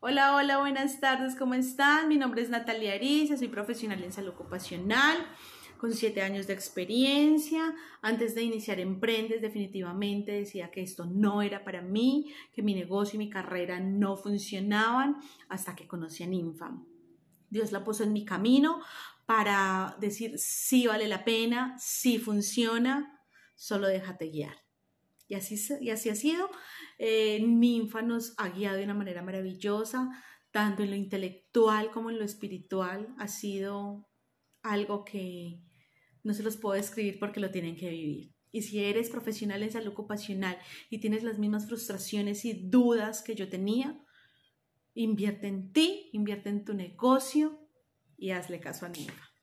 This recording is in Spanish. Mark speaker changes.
Speaker 1: Hola, hola, buenas tardes, ¿cómo están? Mi nombre es Natalia Ariza, soy profesional en salud ocupacional, con siete años de experiencia. Antes de iniciar Emprendes, definitivamente decía que esto no era para mí, que mi negocio y mi carrera no funcionaban, hasta que conocí a Ninfam. Dios la puso en mi camino para decir sí vale la pena, sí funciona, solo déjate guiar. Y así, y así ha sido eh, ninfa nos ha guiado de una manera maravillosa, tanto en lo intelectual como en lo espiritual. Ha sido algo que no se los puedo describir porque lo tienen que vivir. Y si eres profesional en salud ocupacional y tienes las mismas frustraciones y dudas que yo tenía, invierte en ti, invierte en tu negocio y hazle caso a Ninfa.